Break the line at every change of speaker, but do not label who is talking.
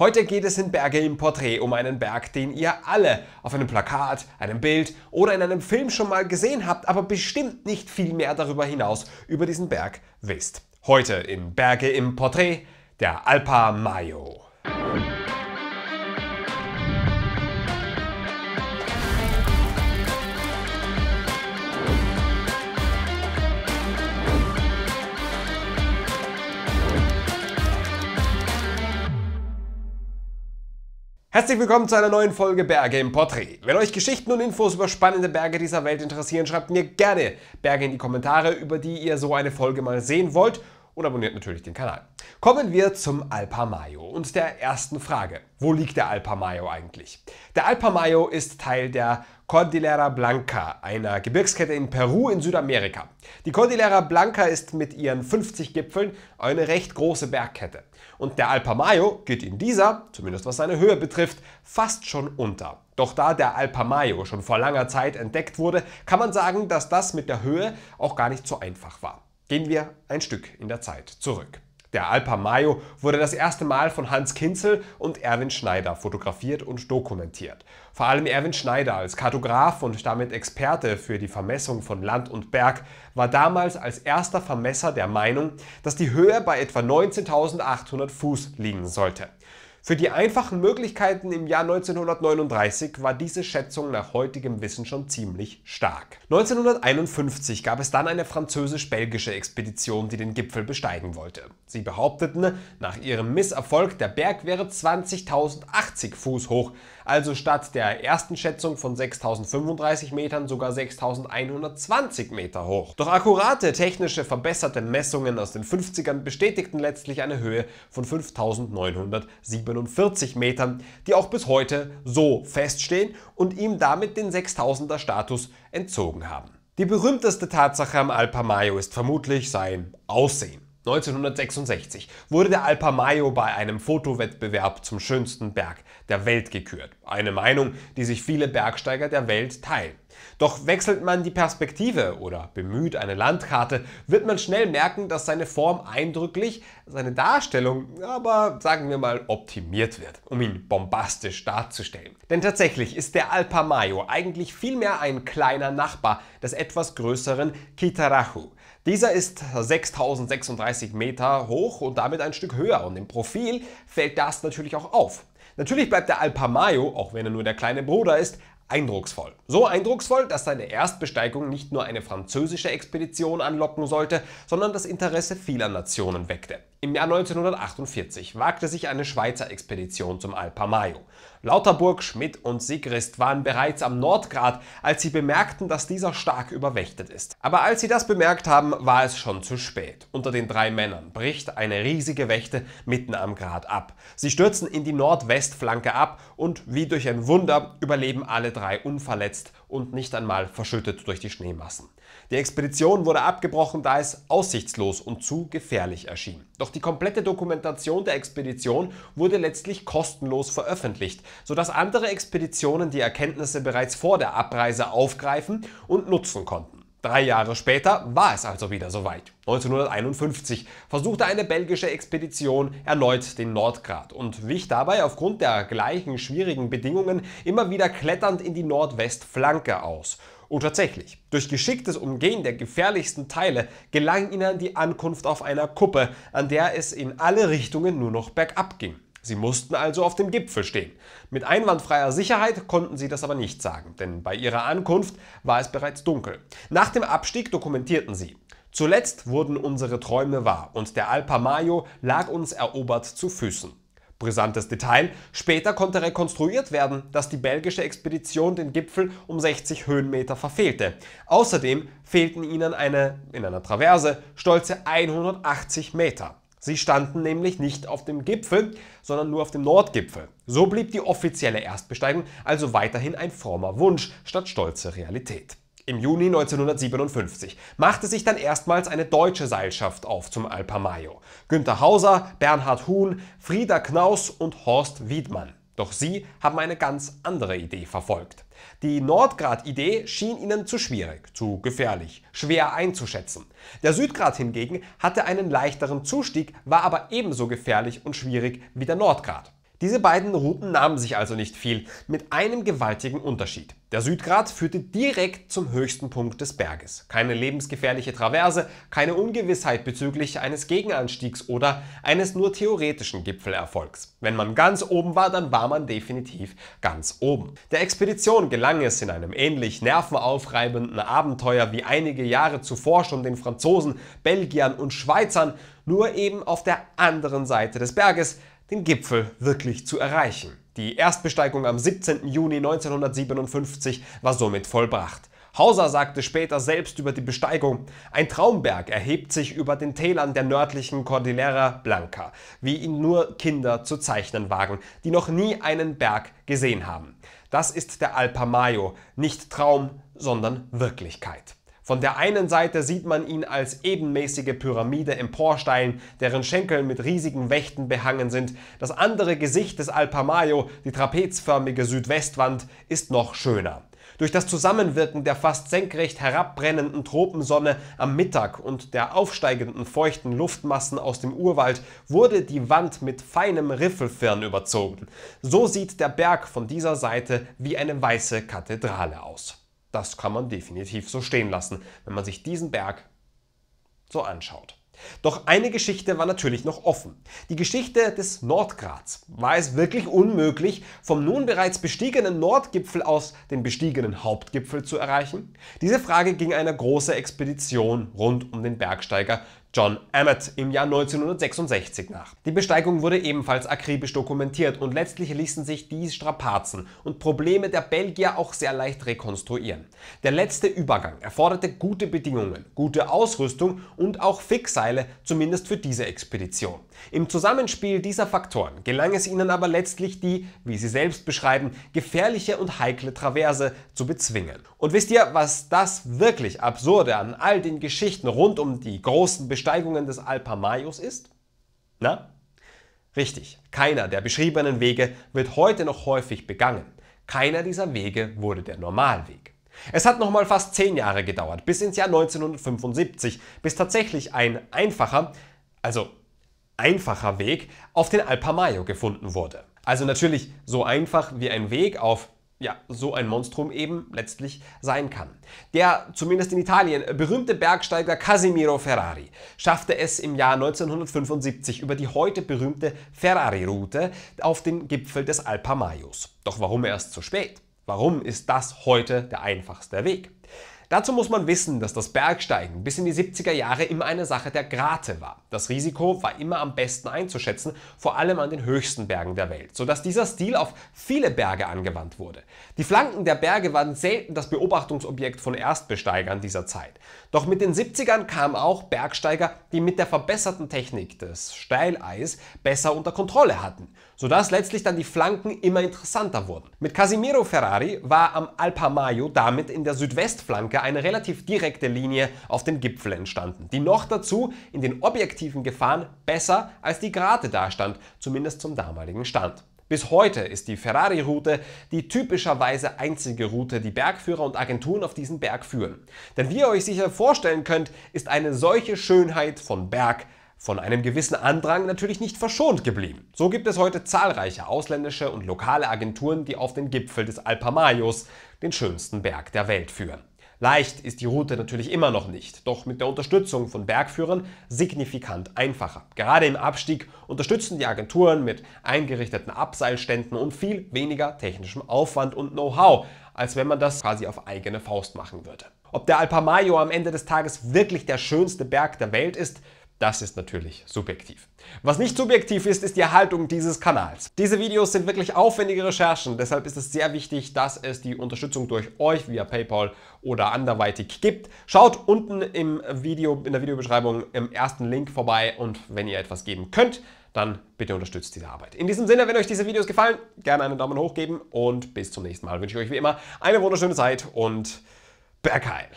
Heute geht es in Berge im Porträt um einen Berg, den ihr alle auf einem Plakat, einem Bild oder in einem Film schon mal gesehen habt, aber bestimmt nicht viel mehr darüber hinaus über diesen Berg wisst. Heute in Berge im Porträt der Alpa Mayo. Herzlich willkommen zu einer neuen Folge Berge im Porträt. Wenn euch Geschichten und Infos über spannende Berge dieser Welt interessieren, schreibt mir gerne Berge in die Kommentare, über die ihr so eine Folge mal sehen wollt und abonniert natürlich den Kanal. Kommen wir zum Alpamayo und der ersten Frage. Wo liegt der Alpamayo eigentlich? Der Alpamayo ist Teil der Cordillera Blanca, einer Gebirgskette in Peru in Südamerika. Die Cordillera Blanca ist mit ihren 50 Gipfeln eine recht große Bergkette. Und der Alpamayo geht in dieser, zumindest was seine Höhe betrifft, fast schon unter. Doch da der Alpamayo schon vor langer Zeit entdeckt wurde, kann man sagen, dass das mit der Höhe auch gar nicht so einfach war. Gehen wir ein Stück in der Zeit zurück. Der Alpa Mayo wurde das erste Mal von Hans Kinzel und Erwin Schneider fotografiert und dokumentiert. Vor allem Erwin Schneider als Kartograf und damit Experte für die Vermessung von Land und Berg war damals als erster Vermesser der Meinung, dass die Höhe bei etwa 19.800 Fuß liegen sollte. Für die einfachen Möglichkeiten im Jahr 1939 war diese Schätzung nach heutigem Wissen schon ziemlich stark. 1951 gab es dann eine französisch-belgische Expedition, die den Gipfel besteigen wollte. Sie behaupteten, nach ihrem Misserfolg der Berg wäre 20.080 Fuß hoch, also statt der ersten Schätzung von 6035 Metern sogar 6120 Meter hoch. Doch akkurate, technische, verbesserte Messungen aus den 50ern bestätigten letztlich eine Höhe von 5947 Metern, die auch bis heute so feststehen und ihm damit den 6000er Status entzogen haben. Die berühmteste Tatsache am Alpamayo ist vermutlich sein Aussehen. 1966 wurde der Alpa Mayo bei einem Fotowettbewerb zum schönsten Berg der Welt gekürt. Eine Meinung, die sich viele Bergsteiger der Welt teilen. Doch wechselt man die Perspektive oder bemüht eine Landkarte, wird man schnell merken, dass seine Form eindrücklich, seine Darstellung aber, sagen wir mal, optimiert wird, um ihn bombastisch darzustellen. Denn tatsächlich ist der Alpa Mayo eigentlich vielmehr ein kleiner Nachbar des etwas größeren Kitarahu. Dieser ist 6036 Meter hoch und damit ein Stück höher und im Profil fällt das natürlich auch auf. Natürlich bleibt der Alpamayo, auch wenn er nur der kleine Bruder ist, eindrucksvoll. So eindrucksvoll, dass seine Erstbesteigung nicht nur eine französische Expedition anlocken sollte, sondern das Interesse vieler Nationen weckte. Im Jahr 1948 wagte sich eine Schweizer Expedition zum Alpamayo. Lauterburg, Schmidt und Sigrist waren bereits am Nordgrat, als sie bemerkten, dass dieser stark überwächtet ist. Aber als sie das bemerkt haben, war es schon zu spät. Unter den drei Männern bricht eine riesige Wächte mitten am Grat ab. Sie stürzen in die Nordwestflanke ab und wie durch ein Wunder überleben alle drei unverletzt und nicht einmal verschüttet durch die Schneemassen. Die Expedition wurde abgebrochen, da es aussichtslos und zu gefährlich erschien. Doch die komplette Dokumentation der Expedition wurde letztlich kostenlos veröffentlicht, sodass andere Expeditionen die Erkenntnisse bereits vor der Abreise aufgreifen und nutzen konnten. Drei Jahre später war es also wieder soweit. 1951 versuchte eine belgische Expedition erneut den Nordgrat und wich dabei aufgrund der gleichen schwierigen Bedingungen immer wieder kletternd in die Nordwestflanke aus. Und tatsächlich, durch geschicktes Umgehen der gefährlichsten Teile gelang ihnen die Ankunft auf einer Kuppe, an der es in alle Richtungen nur noch bergab ging. Sie mussten also auf dem Gipfel stehen. Mit einwandfreier Sicherheit konnten sie das aber nicht sagen, denn bei ihrer Ankunft war es bereits dunkel. Nach dem Abstieg dokumentierten sie. Zuletzt wurden unsere Träume wahr und der Alpamayo lag uns erobert zu Füßen. Brisantes Detail, später konnte rekonstruiert werden, dass die belgische Expedition den Gipfel um 60 Höhenmeter verfehlte. Außerdem fehlten ihnen eine, in einer Traverse, stolze 180 Meter. Sie standen nämlich nicht auf dem Gipfel, sondern nur auf dem Nordgipfel. So blieb die offizielle Erstbesteigung also weiterhin ein frommer Wunsch statt stolze Realität. Im Juni 1957 machte sich dann erstmals eine deutsche Seilschaft auf zum Alpamayo. Günter Hauser, Bernhard Huhn, Frieda Knaus und Horst Wiedmann. Doch sie haben eine ganz andere Idee verfolgt. Die Nordgrad-Idee schien ihnen zu schwierig, zu gefährlich, schwer einzuschätzen. Der Südgrad hingegen hatte einen leichteren Zustieg, war aber ebenso gefährlich und schwierig wie der Nordgrad. Diese beiden Routen nahmen sich also nicht viel, mit einem gewaltigen Unterschied. Der Südgrat führte direkt zum höchsten Punkt des Berges. Keine lebensgefährliche Traverse, keine Ungewissheit bezüglich eines Gegenanstiegs oder eines nur theoretischen Gipfelerfolgs. Wenn man ganz oben war, dann war man definitiv ganz oben. Der Expedition gelang es in einem ähnlich nervenaufreibenden Abenteuer wie einige Jahre zuvor schon den Franzosen, Belgiern und Schweizern, nur eben auf der anderen Seite des Berges, den Gipfel wirklich zu erreichen. Die Erstbesteigung am 17. Juni 1957 war somit vollbracht. Hauser sagte später selbst über die Besteigung, ein Traumberg erhebt sich über den Tälern der nördlichen Cordillera Blanca, wie ihn nur Kinder zu zeichnen wagen, die noch nie einen Berg gesehen haben. Das ist der Alpamayo, nicht Traum, sondern Wirklichkeit. Von der einen Seite sieht man ihn als ebenmäßige Pyramide emporsteigen, deren Schenkel mit riesigen Wächten behangen sind. Das andere Gesicht des Alpamayo, die trapezförmige Südwestwand, ist noch schöner. Durch das Zusammenwirken der fast senkrecht herabbrennenden Tropensonne am Mittag und der aufsteigenden feuchten Luftmassen aus dem Urwald wurde die Wand mit feinem Riffelfirn überzogen. So sieht der Berg von dieser Seite wie eine weiße Kathedrale aus. Das kann man definitiv so stehen lassen, wenn man sich diesen Berg so anschaut. Doch eine Geschichte war natürlich noch offen. Die Geschichte des Nordgrats. War es wirklich unmöglich, vom nun bereits bestiegenen Nordgipfel aus den bestiegenen Hauptgipfel zu erreichen? Diese Frage ging einer großen Expedition rund um den Bergsteiger John Emmett im Jahr 1966 nach. Die Besteigung wurde ebenfalls akribisch dokumentiert und letztlich ließen sich die Strapazen und Probleme der Belgier auch sehr leicht rekonstruieren. Der letzte Übergang erforderte gute Bedingungen, gute Ausrüstung und auch Fixseile, zumindest für diese Expedition. Im Zusammenspiel dieser Faktoren gelang es ihnen aber letztlich die, wie sie selbst beschreiben, gefährliche und heikle Traverse zu bezwingen. Und wisst ihr, was das wirklich Absurde an all den Geschichten rund um die großen Besteigung Besteigungen des Alpa Alpamajos ist? Na? Richtig, keiner der beschriebenen Wege wird heute noch häufig begangen. Keiner dieser Wege wurde der Normalweg. Es hat nochmal fast zehn Jahre gedauert, bis ins Jahr 1975, bis tatsächlich ein einfacher, also einfacher Weg auf den Alpamayo gefunden wurde. Also natürlich so einfach wie ein Weg auf ja, so ein Monstrum eben letztlich sein kann. Der, zumindest in Italien, berühmte Bergsteiger Casimiro Ferrari schaffte es im Jahr 1975 über die heute berühmte Ferrari-Route auf den Gipfel des Alpamaios. Doch warum erst zu spät? Warum ist das heute der einfachste Weg? Dazu muss man wissen, dass das Bergsteigen bis in die 70er Jahre immer eine Sache der Grate war. Das Risiko war immer am besten einzuschätzen, vor allem an den höchsten Bergen der Welt, sodass dieser Stil auf viele Berge angewandt wurde. Die Flanken der Berge waren selten das Beobachtungsobjekt von Erstbesteigern dieser Zeit. Doch mit den 70ern kamen auch Bergsteiger, die mit der verbesserten Technik des Steileis besser unter Kontrolle hatten sodass letztlich dann die Flanken immer interessanter wurden. Mit Casimiro Ferrari war am Alpa Mayo damit in der Südwestflanke eine relativ direkte Linie auf den Gipfel entstanden, die noch dazu in den objektiven Gefahren besser als die Grate dastand, zumindest zum damaligen Stand. Bis heute ist die Ferrari-Route die typischerweise einzige Route, die Bergführer und Agenturen auf diesen Berg führen. Denn wie ihr euch sicher vorstellen könnt, ist eine solche Schönheit von Berg von einem gewissen Andrang natürlich nicht verschont geblieben. So gibt es heute zahlreiche ausländische und lokale Agenturen, die auf den Gipfel des Alpamayos, den schönsten Berg der Welt, führen. Leicht ist die Route natürlich immer noch nicht, doch mit der Unterstützung von Bergführern signifikant einfacher. Gerade im Abstieg unterstützen die Agenturen mit eingerichteten Abseilständen und viel weniger technischem Aufwand und Know-how, als wenn man das quasi auf eigene Faust machen würde. Ob der Alpamayo am Ende des Tages wirklich der schönste Berg der Welt ist, das ist natürlich subjektiv. Was nicht subjektiv ist, ist die Erhaltung dieses Kanals. Diese Videos sind wirklich aufwendige Recherchen, deshalb ist es sehr wichtig, dass es die Unterstützung durch euch via PayPal oder anderweitig gibt. Schaut unten im Video, in der Videobeschreibung im ersten Link vorbei und wenn ihr etwas geben könnt, dann bitte unterstützt diese Arbeit. In diesem Sinne, wenn euch diese Videos gefallen, gerne einen Daumen hoch geben und bis zum nächsten Mal wünsche ich euch wie immer eine wunderschöne Zeit und Bergheil!